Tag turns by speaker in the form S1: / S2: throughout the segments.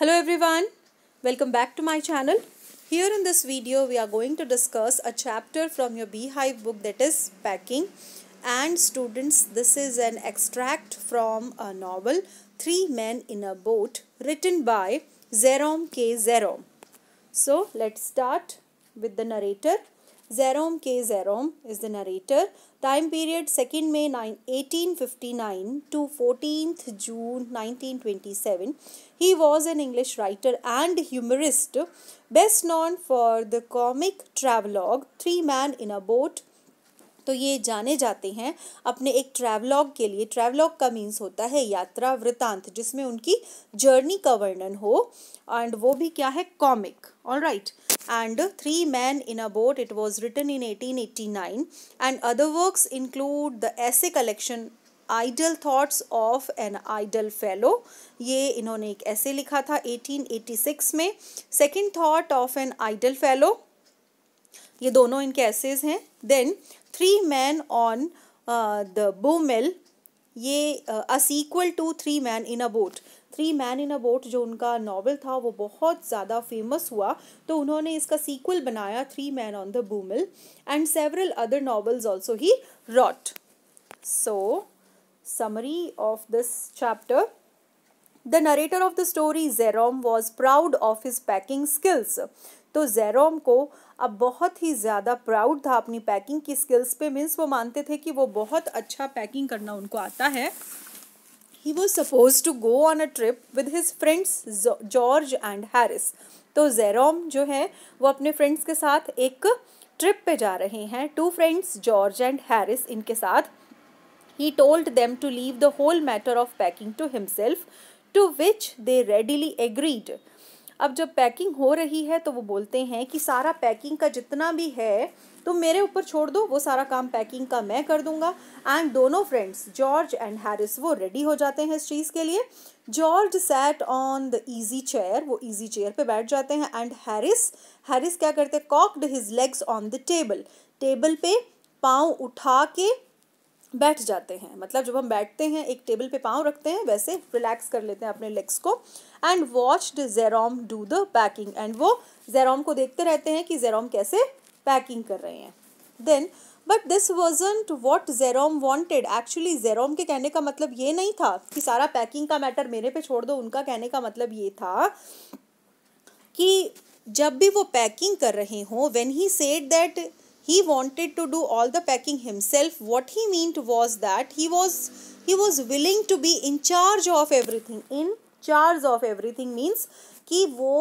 S1: Hello everyone, welcome back to my channel. Here in this video we are going to discuss a chapter from your beehive book that is packing and students this is an extract from a novel Three Men in a Boat written by Jerome K. Jerome. So let's start with the narrator Zerom K. Zerom is the narrator. Time period 2nd May 9, 1859 to 14th June 1927. He was an English writer and humorist, best known for the comic travelogue Three Man in a Boat, तो ये जाने जाते हैं अपने एक travelogue के लिए travelogue का मीन्स होता है यात्रा वृतांत जिसमें उनकी जर्नी का वर्णन हो एंड वो भी क्या है comic all right and Three Men in a Boat. It was written in 1889. And other works include the essay collection idle thoughts of an idle fellow ये इन्होंने एक ऐसे लिखा था 1886 में second thought of an idle fellow ये दोनों इनके एसेज हैं then three man on the bummel ये a sequel to three man in a boat three man in a boat जो उनका नॉवल था वो बहुत ज़्यादा फेमस हुआ तो उन्होंने इसका सीक्वल बनाया three man on the bummel and several other novels also he wrote so summary of this chapter the narrator of the story Jerome was proud of his packing skills तो Jerome को अब बहुत ही ज़्यादा proud था अपनी packing की skills पे means वो मानते थे कि वो बहुत अच्छा पैकिंग करना उनको आता है he was supposed to go on a trip with his friends George and Harris. तो जेरोम जो है वो अपने फ्रेंड्स के साथ एक ट्रिप पे जा रहे हैं two friends George and Harris इनके साथ ही told them to leave the whole matter of packing to himself to which they readily agreed अब जब पैकिंग हो रही है तो वो बोलते हैं कि सारा पैकिंग का जितना भी है तो मेरे ऊपर छोड़ दो वो सारा काम पैकिंग का मैं कर दूंगा एंड दोनों फ्रेंड्स जॉर्ज एंड हैरिस वो रेडी हो जाते हैं इस चीज़ के लिए George sat on the easy chair वो ईजी चेयर पे बैठ जाते हैं एंड हैरिस हैरिस क्या करते हैं cocked his legs on the table table पे पाँव उठा के बैठ जाते हैं मतलब जब हम बैठते हैं एक टेबल पे पाँव रखते हैं वैसे रिलैक्स कर लेते हैं अपने लेग्स को and watch the Jerome do the packing and वो जेरोम को देखते रहते हैं कि जेरोम कैसे पैकिंग कर रहे हैं then but this wasn't what Jerome wanted actually Jerome के कहने का मतलब ये नहीं था कि सारा पैकिंग का मैटर मेरे पे छोड़ दो उनका कहने का मतलब ये था कि जब भी वो पैकिंग कर रहे हों when he said that he wanted to do all the packing himself what he meant was that he was he was willing to be in charge of everything in charge of everything means कि वो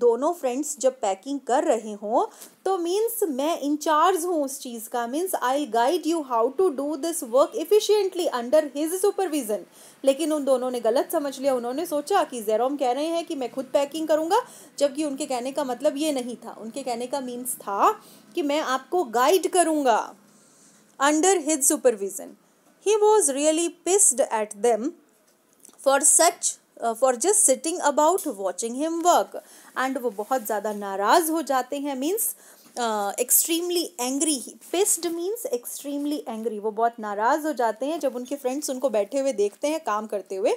S1: दोनों friends जब packing कर रहे हों तो means मैं in charge हूँ उस चीज़ का means I guide you how to do this work efficiently under his supervision लेकिन उन दोनों ने गलत समझ लिया उन्होंने सोचा कि जेरोम कह रहे हैं कि मैं खुद पैकिंग करूँगा जबकि उनके कहने का मतलब ये नहीं था उनके कहने का मीन्स था कि मैं आपको गाइड करूँगा under his supervision he was really pissed at them for such for just sitting about watching him work and वो बहुत ज़्यादा नाराज़ हो जाते हैं means extremely angry pissed means extremely angry वो बहुत नाराज़ हो जाते हैं जब उनके फ्रेंड्स उनको बैठे हुए देखते हैं काम करते हुए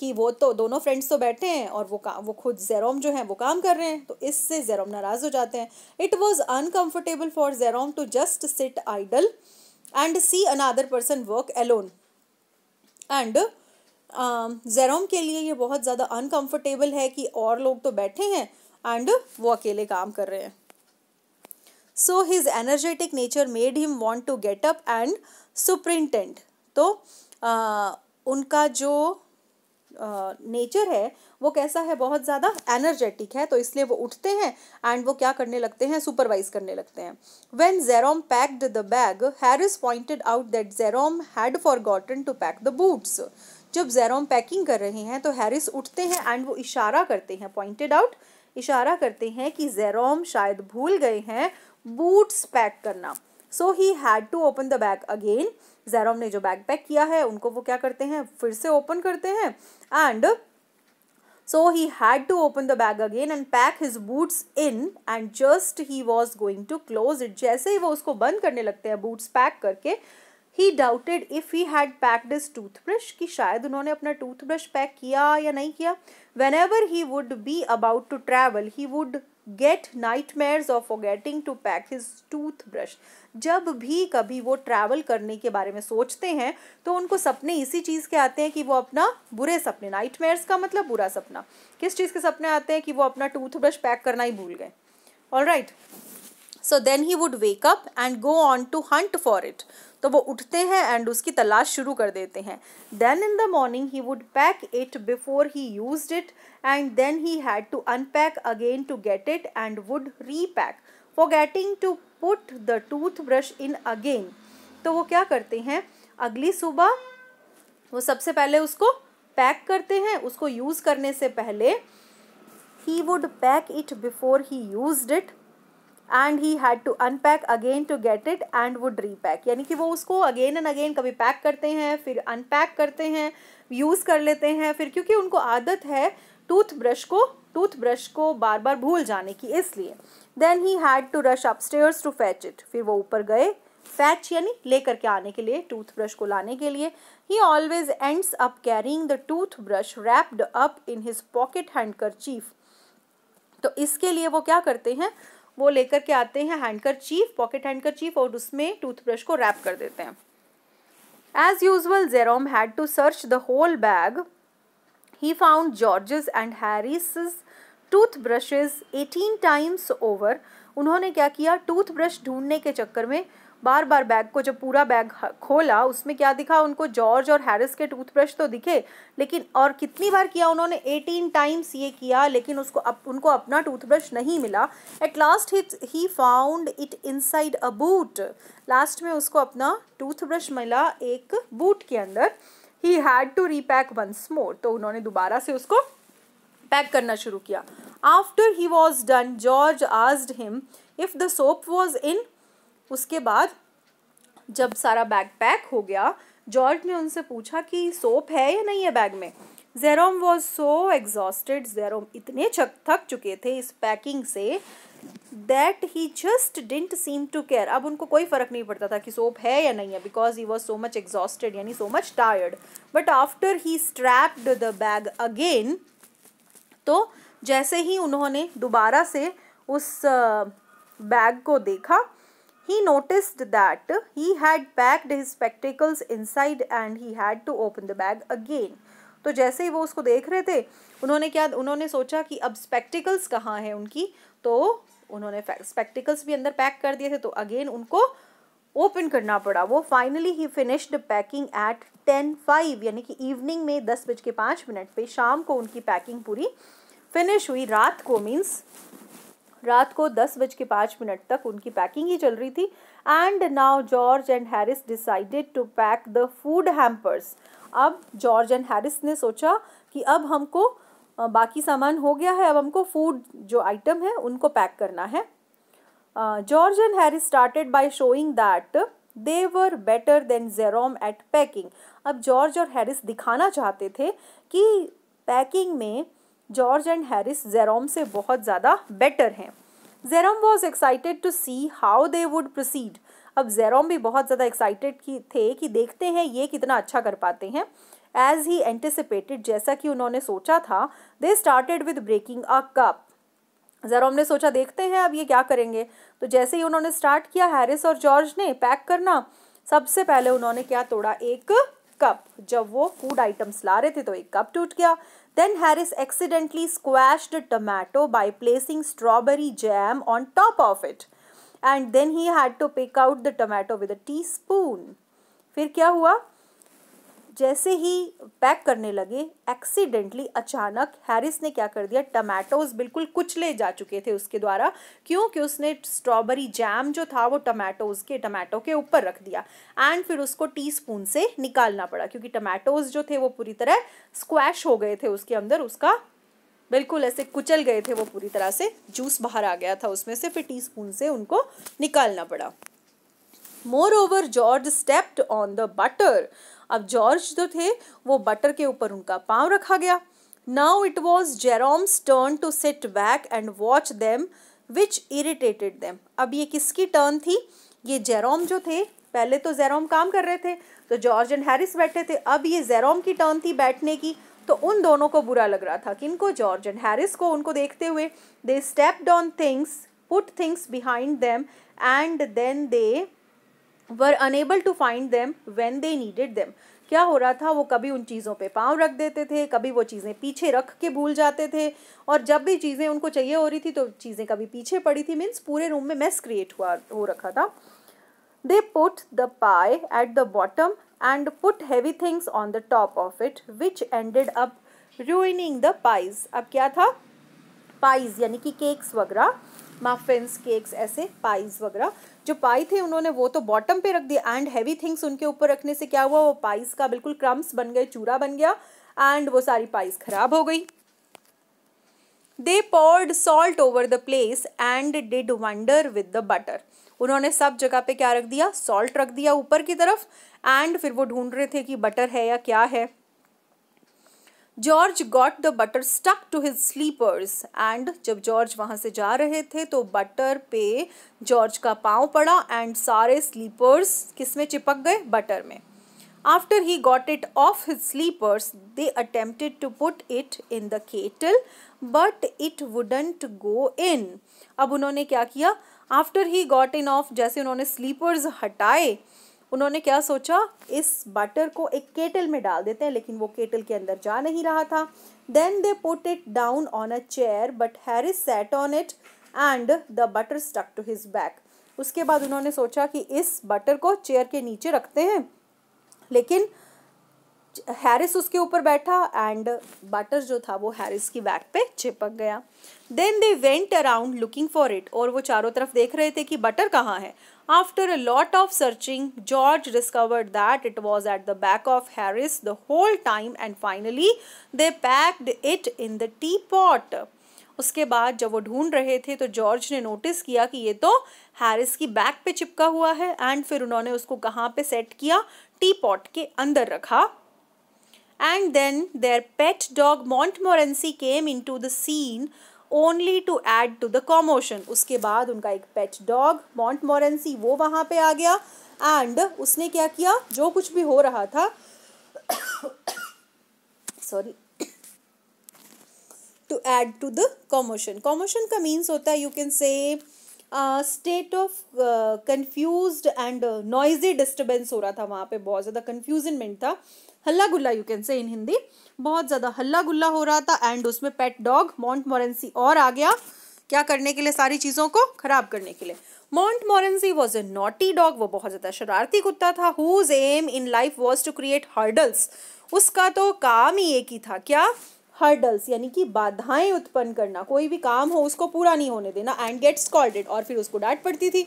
S1: कि वो तो दोनों फ्रेंड्स तो बैठे हैं और वो काम वो खुद जेरोम जो है वो काम कर रहे हैं तो इससे जेरोम नाराज़ हो जाते हैं it was uncomfortable for Jerome to just sit idle and see another person work alone and Jerome um, के लिए ये बहुत ज़्यादा अनकंफर्टेबल है कि और लोग तो बैठे हैं एंड वो अकेले काम कर रहे हैं so his energetic nature made him want to get up and superintend तो आ, uh, उनका जो नेचर uh, है वो कैसा है बहुत ज़्यादा एनर्जेटिक है तो इसलिए वो उठते हैं एंड वो क्या करने लगते हैं सुपरवाइज करने लगते हैं when Jerome packed the bag Harris pointed out that Jerome had forgotten to pack the boots जब जेरोम पैकिंग कर रहे हैं तो हैरिस उठते हैं एंड वो इशारा करते हैं पॉइंटेड आउट इशारा करते हैं कि जेरोम शायद भूल गए हैं बूट्स पैक करना so he had to open the bag again Jerome ने जो बैग पैक किया है उनको वो क्या करते हैं फिर से ओपन करते हैं and so he had to open the bag again and pack his boots in and just he was going to close it जैसे ही वो उसको बंद करने लगते हैं बूट्स पैक करके he doubted if he had packed his toothbrush कि शायद उन्होंने अपना टूथब्रश पैक किया या नहीं किया whenever he would be about to travel he would get nightmares of ओ getting to pack his toothbrush जब भी कभी वो ट्रैवल करने के बारे में सोचते हैं तो उनको सपने इसी चीज़ के आते हैं कि वो अपना बुरे सपने नाइट मेयर्स का मतलब बुरा सपना किस चीज़ के सपने आते हैं कि वो अपना टूथब्रश पैक करना ही भूल गए all right so then he would wake up and go on to hunt for it तो वो उठते हैं एंड उसकी तलाश शुरू कर देते हैं then in the morning he would pack it before he use it and then he had to unpack again to get it and would repack forgetting to put the toothbrush in again तो वो क्या करते हैं अगली सुबह वो सबसे पहले उसको पैक करते हैं उसको यूज़ करने से पहले he would pack it before he use it and he had to unpack again to get it and would repack यानी कि वो उसको अगेन एंड अगेन कभी पैक करते हैं फिर अनपैक करते हैं यूज़ कर लेते हैं फिर क्योंकि उनको आदत है टूथब्रश को टूथब्रश को बार बार भूल जाने की इसलिए then he had to rush upstairs to fetch it फिर वो ऊपर गए फैच यानी लेकर के आने के लिए टूथब्रश को लाने के लिए he always ends up carrying the toothbrush wrapped up in his pocket हैंड तो इसके लिए वो क्या करते हैं वो लेकर के आते हैं handkerchief pocket handkerchief और उसमें टूथब्रश को रैप कर देते हैं as usual Jerome had to search the whole bag he found George's and Harris toothbrushes eighteen times over उन्होंने क्या किया टूथब्रश ढूंढने के चक्कर में बार बार बैग को जब पूरा बैग खोला उसमें क्या दिखा उनको जॉर्ज और हैरिस के टूथब्रश तो दिखे लेकिन और कितनी बार किया उन्होंने एटीन टाइम्स ये किया लेकिन उसको अप, उनको अपना टूथब्रश नहीं मिला at last hit he found it inside a boot last में उसको अपना टूथब्रश मिला एक बूट के अंदर ही had to repack once more तो उन्होंने दोबारा से उसको पैक करना शुरू किया after he was done George आज him if the soap was in उसके बाद जब सारा बैग पैक हो गया जॉर्ज ने उनसे पूछा कि सोप है या नहीं है बैग में Jerome was so exhausted Jerome इतने चक थक चुके थे इस पैकिंग से that he just didn't seem to care अब उनको कोई फ़र्क नहीं पड़ता था कि सोप है या नहीं है because he was so much exhausted यानी so much tired but after he strapped the bag again तो जैसे ही उन्होंने दोबारा से उस बैग को देखा he noticed that he had packed his spectacles inside and he had to open the bag again तो जैसे ही वो उसको देख रहे थे उन्होंने क्या उन्होंने सोचा कि अब स्पेक्टिकल्स कहाँ हैं उनकी तो उन्होंने स्पेक्टिकल्स भी अंदर पैक कर दिए थे तो अगेन उनको ओपन करना पड़ा वो finally he finished packing at ten five यानी कि इवनिंग में दस बज के पाँच मिनट पे शाम को उनकी पैकिंग पूरी फिनिश हुई रात को मीन्स रात को दस बज के पाँच मिनट तक उनकी पैकिंग ही चल रही थी and now George and Harris decided to pack the food hampers अब जॉर्ज एंड हैरिस ने सोचा कि अब हमको बाकी सामान हो गया है अब हमको फूड जो आइटम है उनको पैक करना है George and Harris started by showing that they were better than Jerome at packing अब जॉर्ज और हैरिस दिखाना चाहते थे कि पैकिंग में जॉर्ज एंड हैरिस जेरोम से बहुत ज़्यादा बेटर हैं Jerome was excited to see how they would proceed अब जेरोम भी बहुत ज़्यादा एक्साइटेड की थे कि देखते हैं ये कितना अच्छा कर पाते हैं एज ही एंटिसिपेटेड जैसा कि उन्होंने सोचा था they started with breaking a cup Jerome ने सोचा देखते हैं अब ये क्या करेंगे तो जैसे ही उन्होंने स्टार्ट किया हैरिस और जॉर्ज ने पैक करना सबसे पहले उन्होंने क्या तोड़ा एक कप जब वो फूड आइटम्स ला रहे थे तो एक कप टूट गया Then Harris accidentally squashed a tomato by placing strawberry jam on top of it. And then he had to pick out the tomato with a teaspoon. फिर क्या हुआ जैसे ही पैक करने लगे एक्सीडेंटली अचानक हैरिस ने क्या कर दिया टमाटोज बिल्कुल कुचले जा चुके थे उसके द्वारा क्योंकि उसने स्ट्रॉबेरी जैम जो था वो टमाटोज के टमाटो के ऊपर रख दिया एंड फिर उसको टी स्पून से निकालना पड़ा क्योंकि टमाटोज जो थे वो पूरी तरह स्क्वैश हो गए थे उसके अंदर उसका बिल्कुल ऐसे कुचल गए थे वो पूरी तरह से जूस बाहर आ गया था उसमें से फिर टी स्पून से उनको निकालना पड़ा moreover George stepped on the butter अब जॉर्ज जो थे वो बटर के ऊपर उनका पाँव रखा गया now it was Jerome's turn to sit back and watch them which irritated them अब ये किसकी टर्न थी ये जेरोम जो थे पहले तो जेरोम काम कर रहे थे तो जॉर्ज एंड हैरिस बैठे थे अब ये जेरोम की टर्न थी बैठने की तो उन दोनों को बुरा लग रहा था किनको जॉर्ज एंड हैरिस को उनको देखते हुए they stepped on things put things behind them and then they were unable to find them when they needed them क्या हो रहा था वो कभी उन चीज़ों पे पांव रख देते थे कभी वो चीज़ें पीछे रख के भूल जाते थे और जब भी चीज़ें उनको चाहिए हो रही थी तो चीज़ें कभी पीछे पड़ी थी मीन्स पूरे रूम में मेस क्रिएट हुआ हो रखा था they put the pie at the bottom and put heavy things on the top of it which ended up ruining the pies अब क्या था पाइज यानी कि केक्स वगैरह मफिन्स केक्स ऐसे पाइज वगैरह जो पाई थे उन्होंने वो तो बॉटम पे रख दिया एंड हैवी थिंग्स उनके ऊपर रखने से क्या हुआ वो पाइज का बिल्कुल क्रम्स बन गए चूरा बन गया एंड वो सारी पाइज खराब हो गई they poured salt over the place and did wonder with the butter उन्होंने सब जगह पे क्या रख दिया सॉल्ट रख दिया ऊपर की तरफ एंड फिर वो ढूंढ रहे थे कि बटर है या क्या है George got the butter stuck to his slippers and जब जॉर्ज वहाँ से जा रहे थे तो बटर पे जॉर्ज का पाँव पड़ा एंड सारे स्लीपर्स किस में चिपक गए बटर में after he got it off his slippers they attempted to put it in the kettle but it wouldn't go in अब उन्होंने क्या किया after he got in off जैसे उन्होंने स्लीपर्स हटाए उन्होंने क्या सोचा इस बटर को एक केटल में डाल देते हैं लेकिन वो केटल के अंदर जा नहीं रहा था then they put it down on a chair but Harris sat on it and the butter stuck to his back उसके बाद उन्होंने सोचा कि इस बटर को चेयर के नीचे रखते हैं लेकिन हैरिस उसके ऊपर बैठा एंड बटर जो था वो हैरिस की बैक पे चिपक गया then they went around looking for it और वो चारों तरफ देख रहे थे कि बटर कहाँ है after a lot of searching George discovered that it was at the back of Harris the whole time and finally they packed it in the teapot उसके बाद जब वो ढूंढ रहे थे तो जॉर्ज ने नोटिस किया कि ये तो हैरिस की बैक पे चिपका हुआ है एंड फिर उन्होंने उसको कहाँ पे सेट किया टी पॉट के अंदर रखा and then their pet dog Montmorency came into the scene only to add to the commotion उसके बाद उनका एक पेट डॉग मॉन्ट मॉरेंसी वो वहाँ पर आ गया एंड उसने क्या किया जो कुछ भी हो रहा था sorry to add to the commotion commotion का मीन्स होता है you can say state of confuse and noisy disturbance हो रहा था वहाँ पे बहुत ज़्यादा कन्फ्यूजनमेंट था हल्ला गुल्ला यू कैन से इन हिंदी बहुत ज़्यादा हल्ला गुल्ला हो रहा था एंड उसमें पेट डॉग मॉन्ट मोरेंसी और आ गया क्या करने के लिए सारी चीज़ों को खराब करने के लिए Montmorency was a naughty dog वो बहुत ज़्यादा शरारती कुत्ता था whose aim in life was to create hurdles उसका तो काम ही एक ही था क्या हर्डल्स यानी कि बाधाएं उत्पन्न करना कोई भी काम हो उसको पूरा नहीं होने देना एंड गेट स्कॉल्डेड और फिर उसको डांट पड़ती थी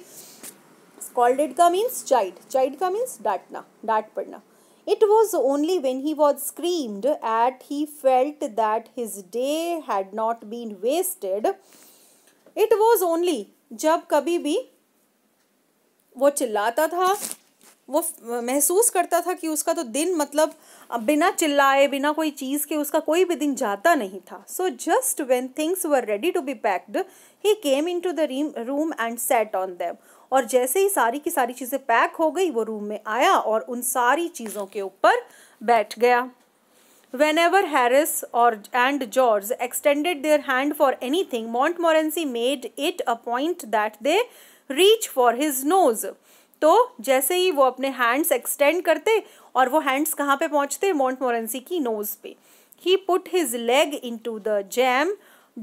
S1: स्कॉल्डेड का मीन्स चाइड चाइड का मीन्स डांटना डांट पड़ना It was only when he was screamed at he felt that his day had not been wasted. It was only jab kabhi bhi wo chillata tha वो महसूस करता था कि उसका तो दिन मतलब बिना चिल्लाए बिना कोई चीज़ के उसका कोई भी दिन जाता नहीं था so just when things were ready to be packed he came into the room and sat on them और जैसे ही सारी की सारी चीज़ें पैक हो गई वो रूम में आया और उन सारी चीज़ों के ऊपर बैठ गया वेन एवर हैरिस और and George extended their hand for anything Montmorency made it a point that they reach for his nose तो जैसे ही वो अपने हैंड्स एक्सटेंड करते और वो हैंड्स कहाँ पे पहुँचते मॉन्ट मोरेंसी की नोज पे he put his leg into the jam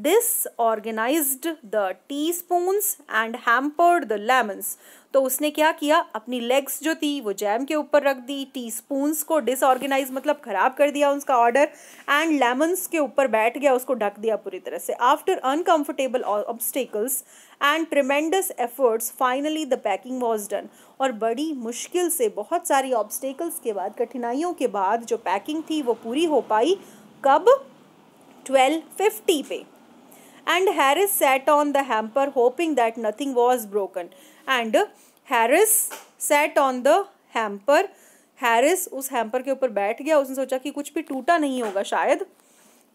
S1: disorganise the teaspoons and hampered the lemons तो उसने क्या किया अपनी लेग्स जो थी वो जैम के ऊपर रख दी टी स्पून्स को डिसऑर्गेनाइज मतलब ख़राब कर दिया उसका ऑर्डर एंड लेमन्स के ऊपर बैठ गया उसको ढक दिया पूरी तरह से after uncomfortable obstacles and tremendous efforts finally the packing was done और बड़ी मुश्किल से बहुत सारी ऑब्स्टेकल्स के बाद कठिनाइयों के बाद जो पैकिंग थी वो पूरी हो पाई कब ट्वेल्व फिफ्टी पे and Harris sat on the hamper hoping that nothing was broken. And Harris sat on the hamper. Harris us hamper के ऊपर बैठ गया उसने सोचा कि कुछ भी टूटा नहीं होगा शायद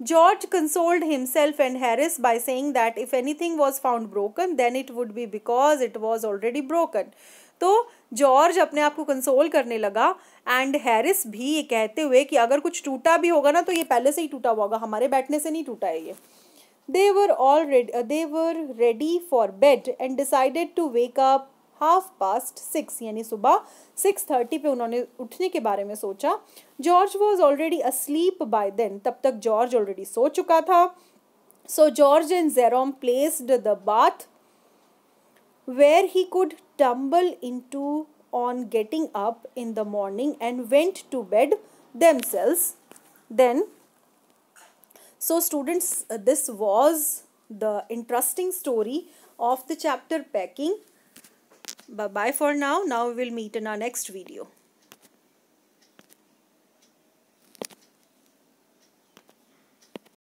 S1: George consoled himself and Harris by saying that if anything was found broken, then it would be because it was already broken. तो जॉर्ज अपने आप को कंसोल करने लगा एंड हैरिस भी ये कहते हुए कि अगर कुछ टूटा भी होगा ना तो ये पहले से ही टूटा हुआ होगा हमारे बैठने से नहीं टूटा है ये They were already uh, they were ready for bed and decided to wake up half past six. यानी सुबह six thirty पे उन्होंने उठने के बारे में सोचा. George was already asleep by then. तब तक George already सो चुका था. So George and Zerom placed the bath where he could tumble into on getting up in the morning and went to bed themselves. Then so students, uh, this was the interesting story of the chapter packing. Bye-bye for now. Now we will meet in our next video.